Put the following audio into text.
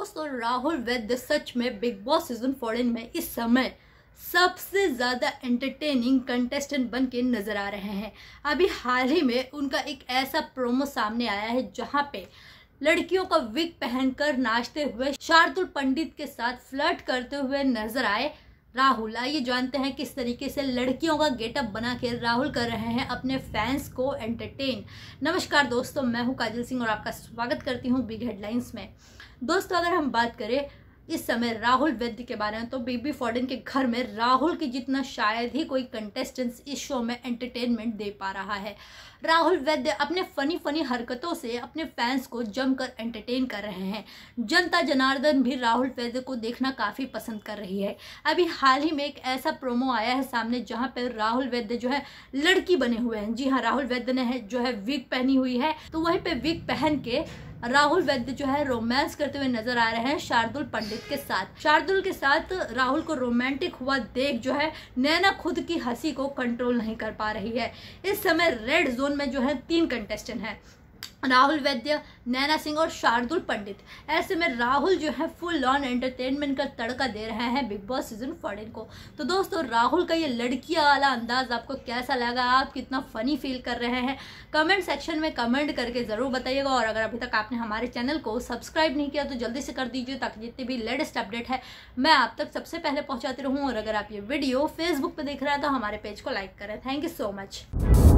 तापस और राहुल वैद्य सच में बिग बॉस सीजन फोर्टीन में इस समय सबसे ज़्यादा एंटरटेनिंग कंटेस्टेंट बन के नज़र आ रहे हैं अभी हाल ही में उनका एक ऐसा प्रोमो सामने आया है जहाँ पे लड़कियों का विग पहनकर नाचते हुए शार्दुल पंडित के साथ फ्लर्ट करते हुए नजर आए राहुल आइए जानते हैं किस तरीके से लड़कियों का गेटअप बना के राहुल कर रहे हैं अपने फैंस को एंटरटेन नमस्कार दोस्तों मैं हूं काजल सिंह और आपका स्वागत करती हूं बिग हेडलाइंस में दोस्तों अगर हम बात करें इस समय राहुल वैद्य के बारे में तो बीबी फोर्डन के घर में राहुल की जितना शायद ही कोई कंटेस्टेंट्स इस शो में एंटरटेनमेंट दे पा रहा है राहुल वैद्य अपने फनी फनी हरकतों से अपने फैंस को जमकर एंटरटेन कर रहे हैं जनता जनार्दन भी राहुल वैद्य को देखना काफ़ी पसंद कर रही है अभी हाल ही में एक ऐसा प्रोमो आया है सामने जहाँ पर राहुल वैद्य जो है लड़की बने हुए हैं जी हाँ राहुल वैद्य ने जो है विग पहनी हुई है तो वहीं पर विग पहन के राहुल वैद्य जो है रोमांस करते हुए नजर आ रहे हैं शार्दुल पंडित के साथ शार्दुल के साथ राहुल को रोमांटिक हुआ देख जो है नैना खुद की हंसी को कंट्रोल नहीं कर पा रही है इस समय रेड जोन में जो है तीन कंटेस्टेंट हैं राहुल वैद्य नैना सिंह और शार्दुल पंडित ऐसे में राहुल जो है फुल ऑन एंटरटेनमेंट का तड़का दे रहे हैं बिग बॉस सीजन फोर्टीन को तो दोस्तों राहुल का ये लड़किया वाला अंदाज आपको कैसा लगा आप कितना फ़नी फील कर रहे हैं कमेंट सेक्शन में कमेंट करके ज़रूर बताइएगा और अगर अभी तक आपने हमारे चैनल को सब्सक्राइब नहीं किया तो जल्दी से कर दीजिए ताकि जितने भी लेटेस्ट अपडेट है मैं आप तक सबसे पहले पहुँचाती रहूँ और अगर आप ये वीडियो फेसबुक पर देख रहे हैं तो हमारे पेज को लाइक करें थैंक यू सो मच